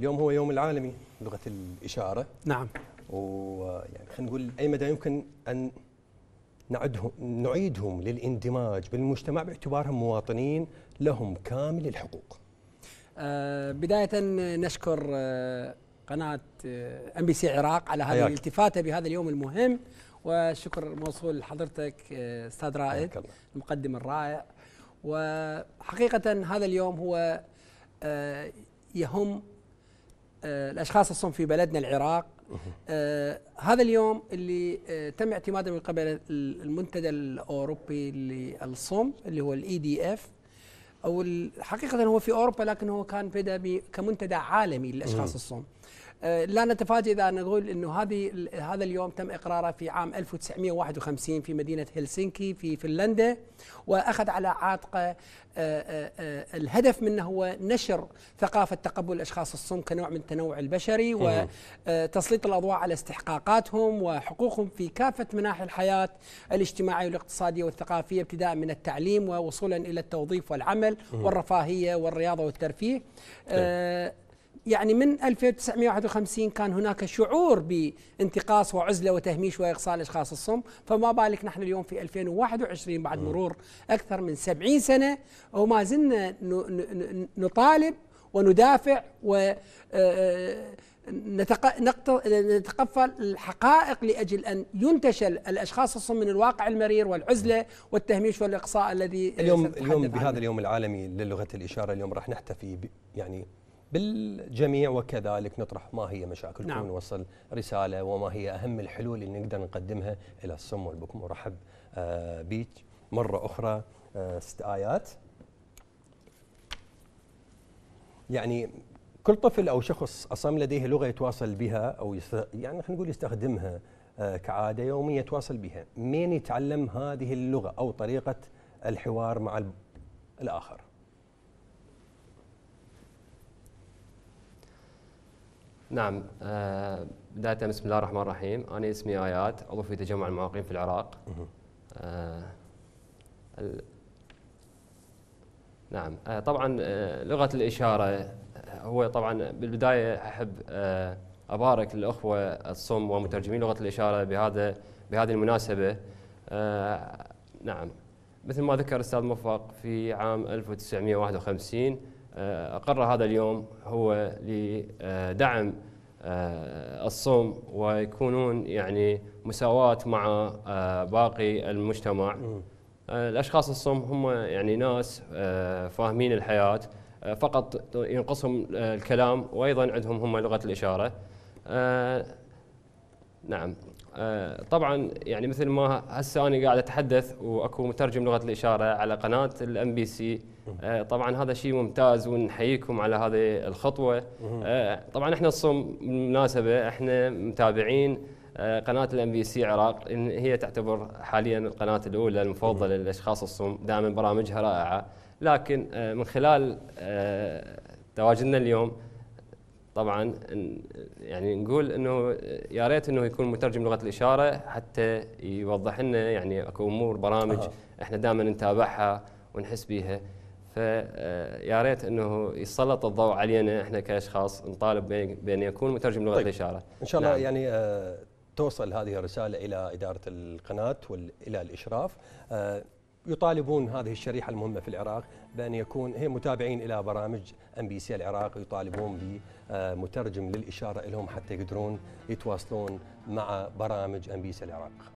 اليوم هو يوم العالمي لغة الإشارة نعم ويعني خلينا نقول أي مدى يمكن أن نعدهم نعيدهم للاندماج بالمجتمع باعتبارهم مواطنين لهم كامل الحقوق. آه بداية نشكر آه قناة ام بي سي عراق على هذه الالتفاتة بهذا اليوم المهم وشكر موصول لحضرتك آه، استاذ رائد المقدم الرائع وحقيقة هذا اليوم هو آه، يهم الاشخاص الصم في بلدنا العراق آه هذا اليوم اللي آه تم اعتماده من قبل المنتدى الاوروبي للصم اللي هو الاي دي e اف او حقيقه هو في اوروبا لكن هو كان بدا كمنتدى عالمي للاشخاص الصم آه لا نتفاجئ اذا نقول انه هذه هذا اليوم تم اقراره في عام 1951 في مدينه هلسنكي في فنلندا واخذ على عاتقه آه، آه، آه، الهدف منه هو نشر ثقافة تقبل الأشخاص الصم كنوع من التنوع البشري وتسليط الأضواء على استحقاقاتهم وحقوقهم في كافة مناحي الحياة الاجتماعية والاقتصادية والثقافية ابتداء من التعليم ووصولا إلى التوظيف والعمل والرفاهية والرياضة والترفيه طيب. يعني من 1951 كان هناك شعور بانتقاص وعزله وتهميش واقصاء الاشخاص الصم، فما بالك نحن اليوم في 2021 بعد مرور اكثر من 70 سنه وما زلنا نطالب وندافع و آه، آه، نتقفل الحقائق لاجل ان ينتشل الاشخاص الصم من الواقع المرير والعزله والتهميش والاقصاء الذي اليوم اليوم بهذا اليوم العالمي للغه الاشاره اليوم راح نحتفي يعني بالجميع وكذلك نطرح ما هي مشاكلكم نعم. نوصل رسالة وما هي أهم الحلول اللي نقدر نقدمها إلى الصم والبكم ورحب آه، بيك مرة أخرى آه، ست آيات يعني كل طفل أو شخص أصم لديه لغة يتواصل بها أو يعني خلينا نقول يستخدمها آه، كعادة يومية يتواصل بها مين يتعلم هذه اللغة أو طريقة الحوار مع الآخر نعم آه بداية بسم الله الرحمن الرحيم أنا اسمي آيات عضو في تجمع المعاقين في العراق آه نعم آه طبعا آه لغة الإشارة آه، هو طبعا بالبداية أحب آه أبارك للأخوة الصم ومترجمين لغة الإشارة بهذا بهذه المناسبة آه نعم مثل ما ذكر الأستاذ موفق في عام 1951 آه، أقر هذا اليوم هو لدعم آه، الصوم ويكونون يعني مساواة مع آه، باقي المجتمع الأشخاص الصوم هم يعني ناس فاهمين الحياة فقط ينقصهم الكلام وأيضا عندهم هم لغة الإشارة نعم آه، طبعا يعني مثل ما هسه انا قاعد اتحدث واكو مترجم لغه الاشاره على قناه الام آه، بي سي طبعا هذا شيء ممتاز ونحييكم على هذه الخطوه آه، طبعا احنا الصم بالمناسبه احنا متابعين قناه الام بي سي عراق إن هي تعتبر حاليا القناه الاولى المفضله للاشخاص الصم دائما برامجها رائعه لكن من خلال تواجدنا اليوم طبعا يعني نقول انه يا ريت انه يكون مترجم لغه الاشاره حتى يوضح لنا يعني اكو امور برامج احنا دائما نتابعها ونحس بيها فيا آه، ريت انه يسلط الضوء علينا احنا كاشخاص نطالب بان يكون مترجم لغه طيب. الاشاره ان شاء الله نعم. يعني آه، توصل هذه الرساله الى اداره القناه والى الاشراف آه، يطالبون هذه الشريحة المهمة في العراق بأن يكون هي متابعين إلى برامج ام بي سي العراق يطالبون بمترجم للإشارة لهم حتى يقدرون يتواصلون مع برامج ام بي سي العراق